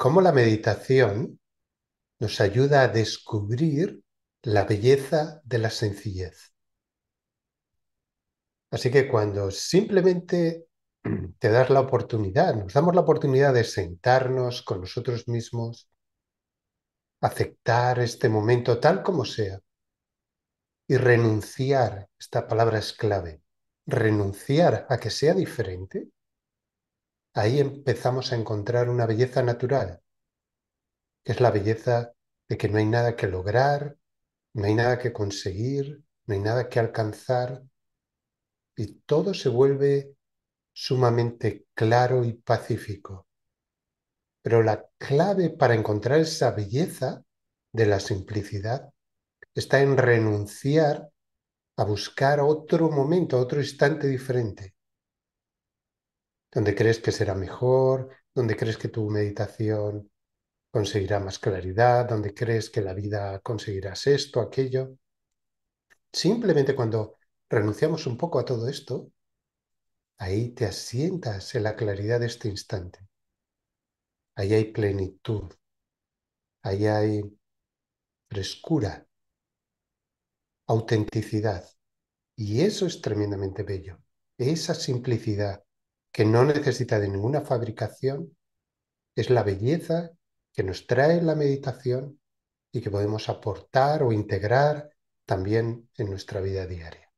cómo la meditación nos ayuda a descubrir la belleza de la sencillez. Así que cuando simplemente te das la oportunidad, nos damos la oportunidad de sentarnos con nosotros mismos, aceptar este momento tal como sea y renunciar, esta palabra es clave, renunciar a que sea diferente ahí empezamos a encontrar una belleza natural, que es la belleza de que no hay nada que lograr, no hay nada que conseguir, no hay nada que alcanzar, y todo se vuelve sumamente claro y pacífico. Pero la clave para encontrar esa belleza de la simplicidad está en renunciar a buscar otro momento, otro instante diferente, dónde crees que será mejor, donde crees que tu meditación conseguirá más claridad, donde crees que la vida conseguirás esto, aquello. Simplemente cuando renunciamos un poco a todo esto, ahí te asientas en la claridad de este instante. Ahí hay plenitud, ahí hay frescura, autenticidad. Y eso es tremendamente bello, esa simplicidad que no necesita de ninguna fabricación, es la belleza que nos trae la meditación y que podemos aportar o integrar también en nuestra vida diaria.